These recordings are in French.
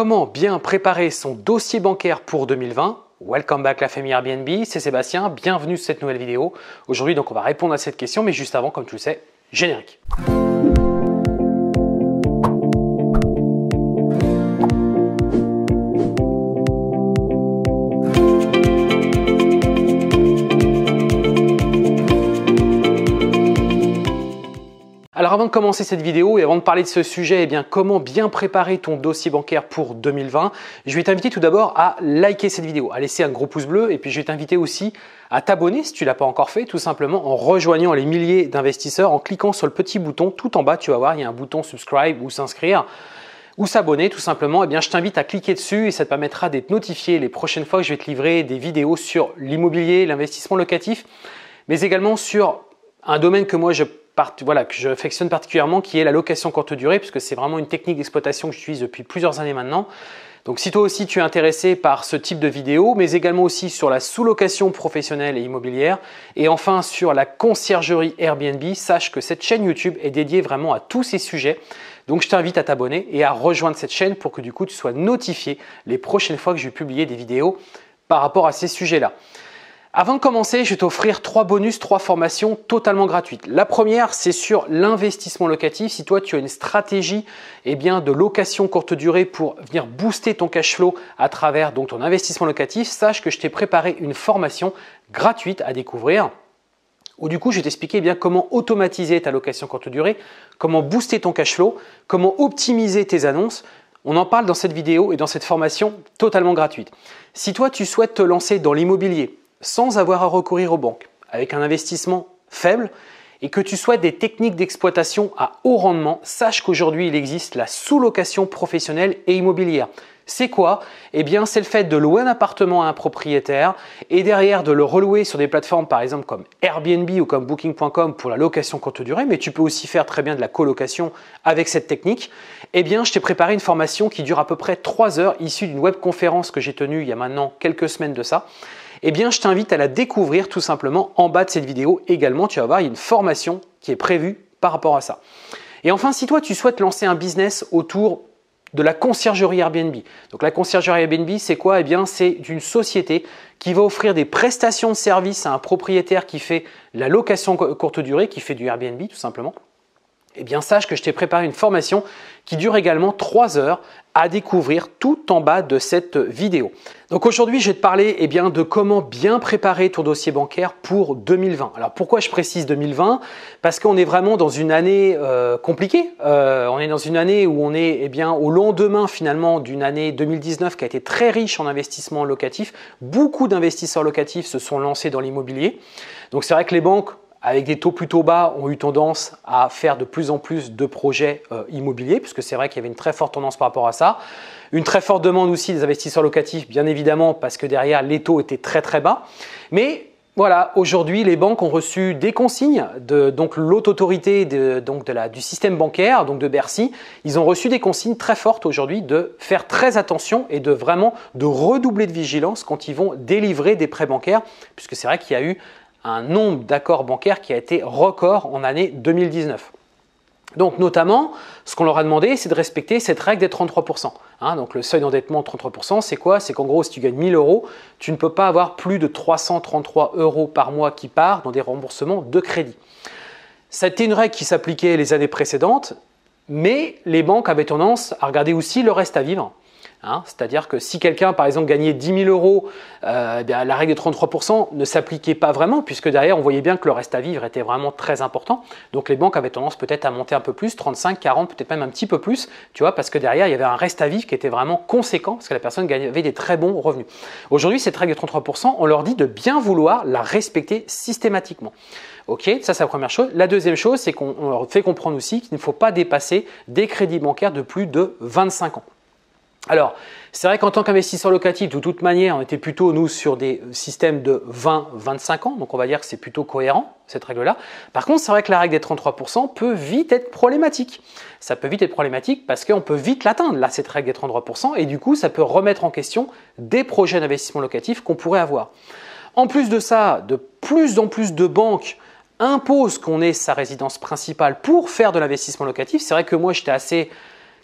Comment bien préparer son dossier bancaire pour 2020 Welcome back la famille Airbnb, c'est Sébastien, bienvenue sur cette nouvelle vidéo. Aujourd'hui donc on va répondre à cette question mais juste avant comme tu le sais, générique. commencer cette vidéo et avant de parler de ce sujet, et eh bien, comment bien préparer ton dossier bancaire pour 2020, je vais t'inviter tout d'abord à liker cette vidéo, à laisser un gros pouce bleu et puis je vais t'inviter aussi à t'abonner si tu ne l'as pas encore fait, tout simplement en rejoignant les milliers d'investisseurs, en cliquant sur le petit bouton tout en bas, tu vas voir, il y a un bouton subscribe ou s'inscrire ou s'abonner tout simplement, Et eh bien, je t'invite à cliquer dessus et ça te permettra d'être notifié les prochaines fois que je vais te livrer des vidéos sur l'immobilier, l'investissement locatif, mais également sur un domaine que moi je que voilà, que j'affectionne particulièrement, qui est la location courte durée, puisque c'est vraiment une technique d'exploitation que j'utilise depuis plusieurs années maintenant. Donc si toi aussi tu es intéressé par ce type de vidéo, mais également aussi sur la sous-location professionnelle et immobilière, et enfin sur la conciergerie Airbnb, sache que cette chaîne YouTube est dédiée vraiment à tous ces sujets. Donc je t'invite à t'abonner et à rejoindre cette chaîne pour que du coup tu sois notifié les prochaines fois que je vais publier des vidéos par rapport à ces sujets-là. Avant de commencer, je vais t'offrir trois bonus, trois formations totalement gratuites. La première, c'est sur l'investissement locatif. Si toi, tu as une stratégie eh bien, de location courte durée pour venir booster ton cash flow à travers donc, ton investissement locatif, sache que je t'ai préparé une formation gratuite à découvrir Ou du coup je vais t'expliquer eh bien comment automatiser ta location courte durée, comment booster ton cash flow, comment optimiser tes annonces. On en parle dans cette vidéo et dans cette formation totalement gratuite. Si toi tu souhaites te lancer dans l'immobilier, sans avoir à recourir aux banques, avec un investissement faible et que tu souhaites des techniques d'exploitation à haut rendement, sache qu'aujourd'hui il existe la sous-location professionnelle et immobilière. C'est quoi Eh bien, c'est le fait de louer un appartement à un propriétaire et derrière de le relouer sur des plateformes par exemple comme Airbnb ou comme Booking.com pour la location courte durée, mais tu peux aussi faire très bien de la colocation avec cette technique. Eh bien, je t'ai préparé une formation qui dure à peu près 3 heures issue d'une webconférence que j'ai tenue il y a maintenant quelques semaines de ça eh bien je t'invite à la découvrir tout simplement en bas de cette vidéo également. Tu vas voir, il y a une formation qui est prévue par rapport à ça. Et enfin, si toi tu souhaites lancer un business autour de la conciergerie Airbnb. Donc la conciergerie Airbnb, c'est quoi Eh bien, c'est une société qui va offrir des prestations de services à un propriétaire qui fait la location courte durée, qui fait du Airbnb tout simplement. Eh bien sache que je t'ai préparé une formation qui dure également 3 heures à découvrir tout en bas de cette vidéo. Donc aujourd'hui, je vais te parler eh bien, de comment bien préparer ton dossier bancaire pour 2020. Alors pourquoi je précise 2020 Parce qu'on est vraiment dans une année euh, compliquée. Euh, on est dans une année où on est eh bien, au lendemain finalement d'une année 2019 qui a été très riche en investissements locatifs. Beaucoup d'investisseurs locatifs se sont lancés dans l'immobilier. Donc c'est vrai que les banques avec des taux plutôt bas, ont eu tendance à faire de plus en plus de projets euh, immobiliers, puisque c'est vrai qu'il y avait une très forte tendance par rapport à ça. Une très forte demande aussi des investisseurs locatifs, bien évidemment, parce que derrière, les taux étaient très très bas. Mais voilà, aujourd'hui, les banques ont reçu des consignes de donc l'autre donc de la, du système bancaire, donc de Bercy. Ils ont reçu des consignes très fortes aujourd'hui de faire très attention et de vraiment de redoubler de vigilance quand ils vont délivrer des prêts bancaires, puisque c'est vrai qu'il y a eu un nombre d'accords bancaires qui a été record en année 2019. Donc notamment, ce qu'on leur a demandé, c'est de respecter cette règle des 33%. Hein, donc le seuil d'endettement de 33%, c'est quoi C'est qu'en gros, si tu gagnes 1000 euros, tu ne peux pas avoir plus de 333 euros par mois qui part dans des remboursements de crédit. C'était une règle qui s'appliquait les années précédentes, mais les banques avaient tendance à regarder aussi le reste à vivre. Hein, c'est-à-dire que si quelqu'un, par exemple, gagnait 10 000 euros, euh, eh la règle de 33% ne s'appliquait pas vraiment, puisque derrière, on voyait bien que le reste à vivre était vraiment très important. Donc les banques avaient tendance peut-être à monter un peu plus, 35, 40, peut-être même un petit peu plus, tu vois, parce que derrière, il y avait un reste à vivre qui était vraiment conséquent, parce que la personne avait des très bons revenus. Aujourd'hui, cette règle de 33%, on leur dit de bien vouloir la respecter systématiquement. Ok, ça c'est la première chose. La deuxième chose, c'est qu'on leur fait comprendre aussi qu'il ne faut pas dépasser des crédits bancaires de plus de 25 ans. Alors, c'est vrai qu'en tant qu'investisseur locatif, de toute manière, on était plutôt, nous, sur des systèmes de 20-25 ans, donc on va dire que c'est plutôt cohérent, cette règle-là. Par contre, c'est vrai que la règle des 33% peut vite être problématique. Ça peut vite être problématique parce qu'on peut vite l'atteindre, là, cette règle des 33%, et du coup, ça peut remettre en question des projets d'investissement locatif qu'on pourrait avoir. En plus de ça, de plus en plus de banques imposent qu'on ait sa résidence principale pour faire de l'investissement locatif. C'est vrai que moi, j'étais assez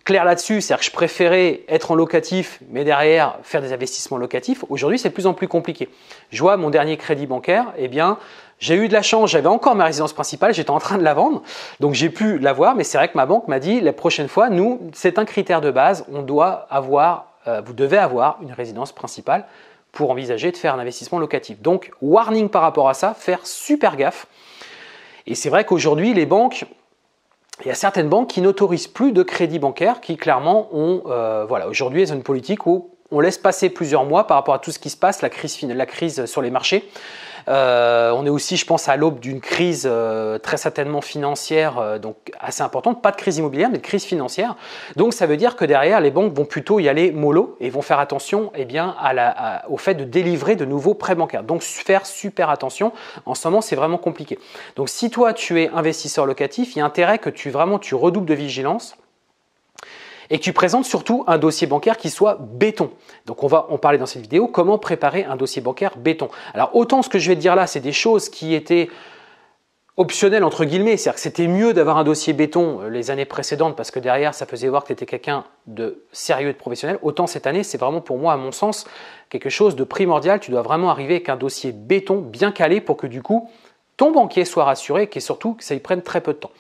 clair là-dessus, c'est-à-dire que je préférais être en locatif, mais derrière faire des investissements locatifs. Aujourd'hui, c'est de plus en plus compliqué. Je vois mon dernier crédit bancaire, eh bien, j'ai eu de la chance, j'avais encore ma résidence principale, j'étais en train de la vendre, donc j'ai pu l'avoir, mais c'est vrai que ma banque m'a dit la prochaine fois, nous, c'est un critère de base, on doit avoir, euh, vous devez avoir une résidence principale pour envisager de faire un investissement locatif. Donc, warning par rapport à ça, faire super gaffe. Et c'est vrai qu'aujourd'hui, les banques, il y a certaines banques qui n'autorisent plus de crédit bancaire, qui clairement ont, euh, voilà, aujourd'hui, elles une politique où on laisse passer plusieurs mois par rapport à tout ce qui se passe, la crise, la crise sur les marchés. Euh, on est aussi, je pense, à l'aube d'une crise euh, très certainement financière, euh, donc assez importante, pas de crise immobilière, mais de crise financière. Donc ça veut dire que derrière, les banques vont plutôt y aller mollo et vont faire attention eh bien, au fait de délivrer de nouveaux prêts bancaires. Donc faire super attention. En ce moment, c'est vraiment compliqué. Donc si toi, tu es investisseur locatif, il y a intérêt que tu vraiment tu redoubles de vigilance et que tu présentes surtout un dossier bancaire qui soit béton. Donc on va en parler dans cette vidéo, comment préparer un dossier bancaire béton. Alors autant ce que je vais te dire là, c'est des choses qui étaient optionnelles entre guillemets, c'est-à-dire que c'était mieux d'avoir un dossier béton euh, les années précédentes parce que derrière ça faisait voir que tu étais quelqu'un de sérieux et de professionnel, autant cette année c'est vraiment pour moi à mon sens quelque chose de primordial, tu dois vraiment arriver avec un dossier béton bien calé pour que du coup ton banquier soit rassuré et surtout que ça y prenne très peu de temps.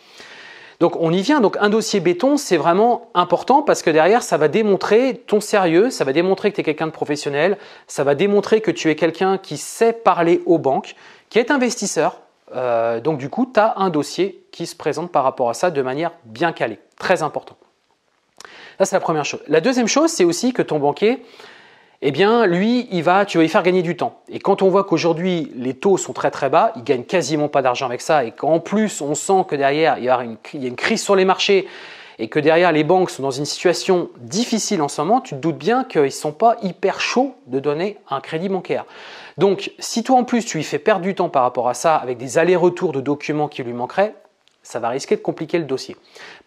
Donc on y vient. Donc un dossier béton, c'est vraiment important parce que derrière, ça va démontrer ton sérieux, ça va démontrer que tu es quelqu'un de professionnel, ça va démontrer que tu es quelqu'un qui sait parler aux banques, qui est investisseur. Euh, donc du coup, tu as un dossier qui se présente par rapport à ça de manière bien calée. Très important. Ça, c'est la première chose. La deuxième chose, c'est aussi que ton banquier, eh bien lui, il va, tu vas lui faire gagner du temps. Et quand on voit qu'aujourd'hui les taux sont très très bas, il gagne quasiment pas d'argent avec ça, et qu'en plus on sent que derrière il y, a une, y a une crise sur les marchés, et que derrière les banques sont dans une situation difficile en ce moment, tu te doutes bien qu'ils ne sont pas hyper chauds de donner un crédit bancaire. Donc si toi en plus tu lui fais perdre du temps par rapport à ça, avec des allers-retours de documents qui lui manqueraient, ça va risquer de compliquer le dossier.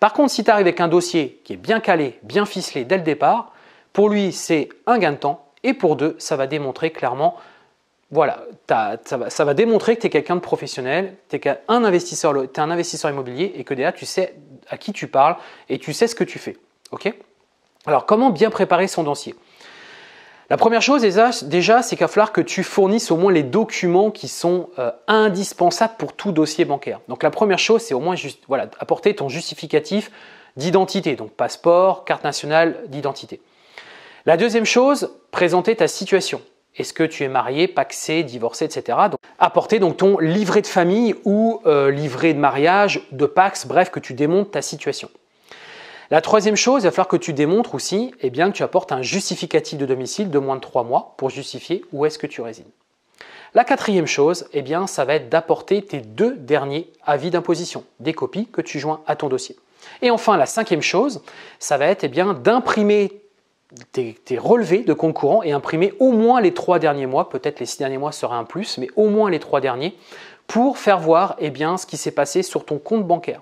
Par contre, si tu arrives avec un dossier qui est bien calé, bien ficelé dès le départ, pour lui, c'est un gain de temps et pour deux, ça va démontrer clairement voilà, ça va, démontrer que tu es quelqu'un de professionnel, tu es, un investisseur, un investisseur immobilier et que déjà, tu sais à qui tu parles et tu sais ce que tu fais. ok Alors, comment bien préparer son dossier La première chose, déjà, c'est qu'il va falloir que tu fournisses au moins les documents qui sont euh, indispensables pour tout dossier bancaire. Donc, la première chose, c'est au moins apporter ton justificatif d'identité, donc passeport, carte nationale d'identité. La deuxième chose, présenter ta situation. Est-ce que tu es marié, paxé, divorcé, etc. Donc, apporter donc ton livret de famille ou euh, livret de mariage, de pax, bref, que tu démontres ta situation. La troisième chose, il va falloir que tu démontres aussi eh bien, que tu apportes un justificatif de domicile de moins de trois mois pour justifier où est-ce que tu résides. La quatrième chose, eh bien, ça va être d'apporter tes deux derniers avis d'imposition, des copies que tu joins à ton dossier. Et enfin, la cinquième chose, ça va être eh bien d'imprimer tes, relevés de compte courant et imprimer au moins les trois derniers mois, peut-être les six derniers mois seraient un plus, mais au moins les trois derniers, pour faire voir eh bien, ce qui s'est passé sur ton compte bancaire.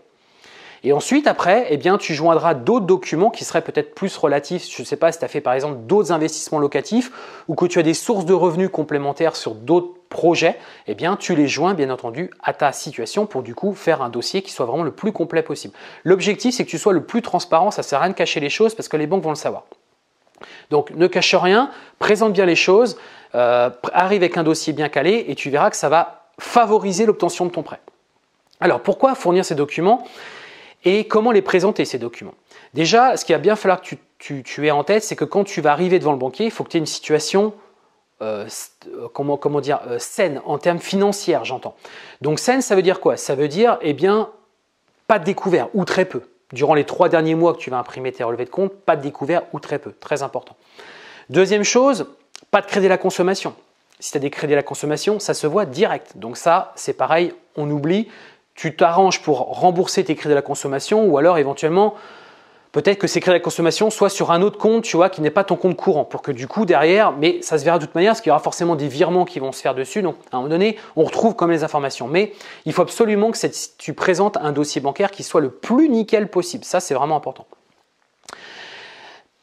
Et ensuite, après, eh bien, tu joindras d'autres documents qui seraient peut-être plus relatifs. Je ne sais pas si tu as fait par exemple d'autres investissements locatifs ou que tu as des sources de revenus complémentaires sur d'autres projets, eh bien, tu les joins bien entendu à ta situation pour du coup faire un dossier qui soit vraiment le plus complet possible. L'objectif, c'est que tu sois le plus transparent, ça ne sert à rien de cacher les choses parce que les banques vont le savoir. Donc ne cache rien, présente bien les choses, euh, arrive avec un dossier bien calé et tu verras que ça va favoriser l'obtention de ton prêt. Alors pourquoi fournir ces documents et comment les présenter ces documents Déjà, ce qu'il va bien falloir que tu, aies en tête, c'est que quand tu vas arriver devant le banquier, il faut que tu aies une situation euh, euh, comment, dire, saine en termes financiers, j'entends. Donc saine, ça veut dire quoi Ça veut dire, eh bien, pas de découvert ou très peu durant les trois derniers mois que tu vas imprimer tes relevés de compte, pas de découvert ou très peu, très important. Deuxième chose, pas de crédit à la consommation. Si tu as des crédits à la consommation, ça se voit direct. Donc ça, c'est pareil, on oublie. Tu t'arranges pour rembourser tes crédits à la consommation ou alors éventuellement peut-être que ces crédits de la consommation soit sur un autre compte, tu vois, qui n'est pas ton compte courant, pour que du coup derrière, mais ça se verra de toute manière, parce qu'il y aura forcément des virements qui vont se faire dessus. Donc à un moment donné, on retrouve quand même les informations. Mais il faut absolument que tu présentes un dossier bancaire qui soit le plus nickel possible. Ça, c'est vraiment important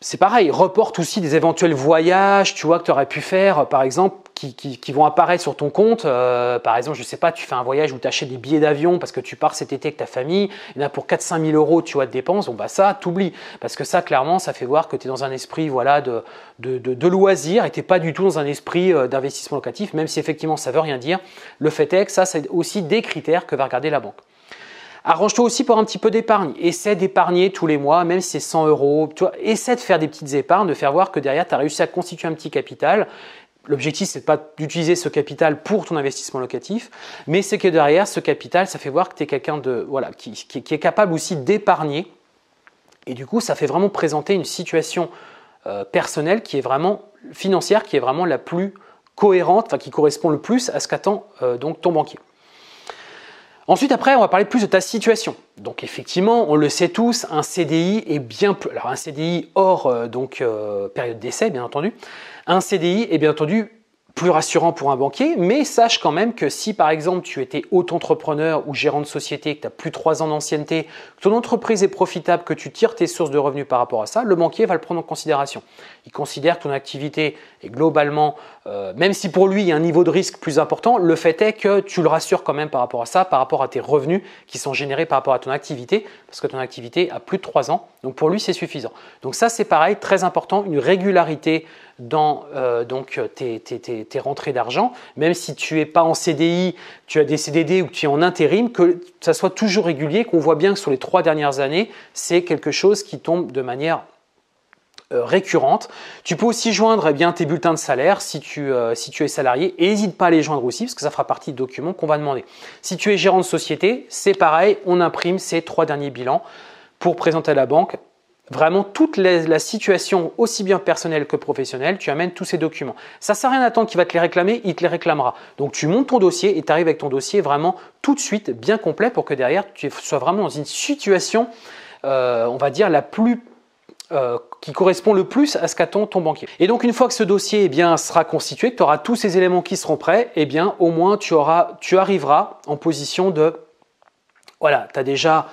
c'est pareil, reporte aussi des éventuels voyages, tu vois, que tu aurais pu faire, par exemple, qui, vont apparaître sur ton compte. Euh, par exemple, je sais pas, tu fais un voyage où tu achètes des billets d'avion parce que tu pars cet été avec ta famille, il y pour 4-5 000 euros, tu vois, de dépenses, bon bah ça, t'oublies. Parce que ça, clairement, ça fait voir que tu es dans un esprit, voilà, de, de, de, loisir et t'es pas du tout dans un esprit euh, d'investissement locatif, même si effectivement ça veut rien dire. Le fait est que ça, c'est aussi des critères que va regarder la banque. Arrange-toi aussi pour un petit peu d'épargne. Essaie d'épargner tous les mois, même si c'est 100 euros. essaie de faire des petites épargnes, de faire voir que derrière, tu as réussi à constituer un petit capital. L'objectif, c'est pas d'utiliser ce capital pour ton investissement locatif, mais c'est que derrière, ce capital, ça fait voir que tu es quelqu'un de, voilà, qui, est capable aussi d'épargner. Et du coup, ça fait vraiment présenter une situation euh, personnelle qui est vraiment financière, qui est vraiment la plus cohérente, enfin, qui correspond le plus à ce qu'attend euh, donc ton banquier. Ensuite, après, on va parler plus de ta situation. Donc, effectivement, on le sait tous, un CDI est bien plus. Alors, un CDI hors euh, donc euh, période d'essai, bien entendu. Un CDI est bien entendu plus rassurant pour un banquier, mais sache quand même que si par exemple tu étais auto-entrepreneur ou gérant de société, que tu as plus de 3 ans d'ancienneté, que ton entreprise est profitable, que tu tires tes sources de revenus par rapport à ça, le banquier va le prendre en considération. Il considère que ton activité est globalement, euh, même si pour lui il y a un niveau de risque plus important, le fait est que tu le rassures quand même par rapport à ça, par rapport à tes revenus qui sont générés par rapport à ton activité, parce que ton activité a plus de 3 ans donc pour lui, c'est suffisant. Donc ça, c'est pareil, très important, une régularité dans euh, tes, rentrées d'argent, même si tu n'es pas en CDI, tu as des CDD ou tu es en intérim, que ça soit toujours régulier, qu'on voit bien que sur les trois dernières années, c'est quelque chose qui tombe de manière euh, récurrente. Tu peux aussi joindre eh bien, tes bulletins de salaire euh, si tu, es salarié et n'hésite pas à les joindre aussi parce que ça fera partie de documents qu'on va demander. Si tu es gérant de société, c'est pareil, on imprime ces trois derniers bilans pour présenter à la banque vraiment toute la, situation, aussi bien personnelle que professionnelle, tu amènes tous ces documents. Ça sert à rien d'attendre qu'il va te les réclamer, il te les réclamera. Donc tu montes ton dossier et tu arrives avec ton dossier vraiment tout de suite bien complet pour que derrière tu sois vraiment dans une situation, euh, on va dire, la plus euh, qui correspond le plus à ce qu'attend ton banquier. Et donc une fois que ce dossier eh bien, sera constitué, que tu auras tous ces éléments qui seront prêts, eh bien au moins tu, auras, tu arriveras en position de, voilà, tu as déjà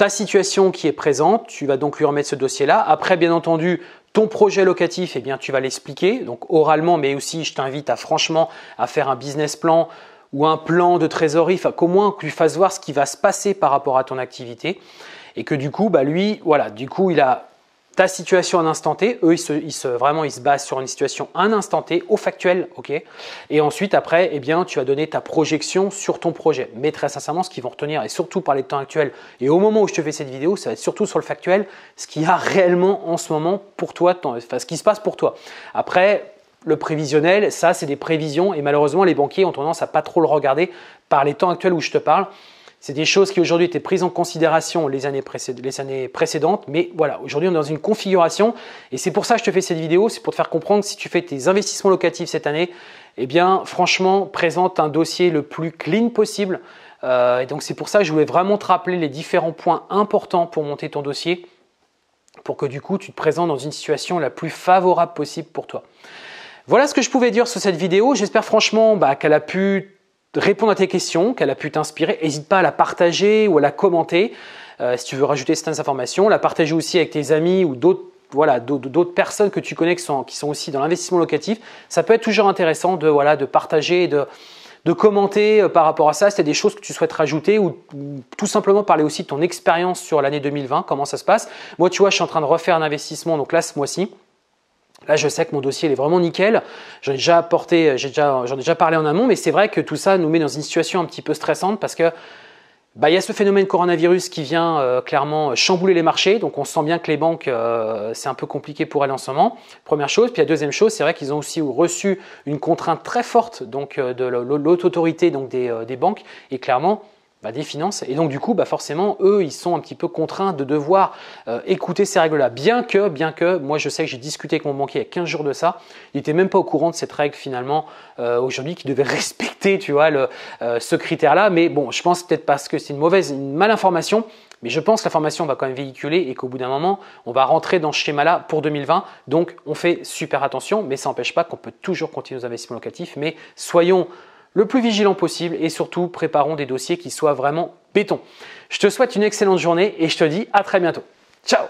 ta situation qui est présente, tu vas donc lui remettre ce dossier-là. Après, bien entendu, ton projet locatif, et eh bien, tu vas l'expliquer, donc oralement, mais aussi je t'invite à franchement à faire un business plan ou un plan de trésorerie, enfin, qu'au moins tu lui fasses voir ce qui va se passer par rapport à ton activité. Et que du coup, bah, lui, voilà, du coup, il a ta situation à un instant T. Eux, ils se, vraiment, ils se basent sur une situation à un instant T, au factuel, ok Et ensuite, après, eh bien, tu as donné ta projection sur ton projet. Mais très sincèrement, ce qu'ils vont retenir, et surtout par les temps actuels, et au moment où je te fais cette vidéo, ça va être surtout sur le factuel, ce qu'il y a réellement en ce moment pour toi, ce qui se passe pour toi. Après, le prévisionnel, ça, c'est des prévisions, et malheureusement, les banquiers ont tendance à pas trop le regarder par les temps actuels où je te parle. C'est des choses qui aujourd'hui étaient prises en considération les années, précédentes, mais voilà, aujourd'hui on est dans une configuration et c'est pour ça que je te fais cette vidéo, c'est pour te faire comprendre que si tu fais tes investissements locatifs cette année, eh bien franchement présente un dossier le plus clean possible. Euh, et donc c'est pour ça que je voulais vraiment te rappeler les différents points importants pour monter ton dossier, pour que du coup tu te présentes dans une situation la plus favorable possible pour toi. Voilà ce que je pouvais dire sur cette vidéo. J'espère franchement bah, qu'elle a pu répondre à tes questions, qu'elle a pu t'inspirer. N'hésite pas à la partager ou à la commenter euh, si tu veux rajouter certaines informations. La partager aussi avec tes amis ou d'autres voilà, d'autres personnes que tu connais qui sont, aussi dans l'investissement locatif. Ça peut être toujours intéressant de, voilà, de partager, de, de commenter euh, par rapport à ça, si tu as des choses que tu souhaites rajouter ou tout simplement parler aussi de ton expérience sur l'année 2020, comment ça se passe. Moi, tu vois, je suis en train de refaire un investissement, donc là, ce mois-ci. Là, je sais que mon dossier est vraiment nickel. J'en ai déjà parlé en amont, mais c'est vrai que tout ça nous met dans une situation un petit peu stressante parce que bah, il y a ce phénomène coronavirus qui vient euh, clairement euh, chambouler les marchés, donc on sent bien que les banques, euh, c'est un peu compliqué pour elles en ce moment, première chose. Puis la deuxième chose, c'est vrai qu'ils ont aussi reçu une contrainte très forte donc, de l'autorité donc, des, des banques, et clairement, bah, des finances. Et donc du coup, bah, forcément, eux, ils sont un petit peu contraints de devoir euh, écouter ces règles-là. Bien que, bien que, moi je sais que j'ai discuté avec mon banquier il y a 15 jours de ça, il n'était même pas au courant de cette règle finalement euh, aujourd'hui qui devait respecter, tu vois, le, euh, ce critère-là. Mais bon, je pense peut-être parce que c'est une mauvaise, une malinformation. Mais je pense que la formation va quand même véhiculer et qu'au bout d'un moment, on va rentrer dans ce schéma-là pour 2020. Donc, on fait super attention, mais ça n'empêche pas qu'on peut toujours continuer nos investissements locatifs. Mais soyons le plus vigilant possible et surtout préparons des dossiers qui soient vraiment béton. Je te souhaite une excellente journée et je te dis à très bientôt. Ciao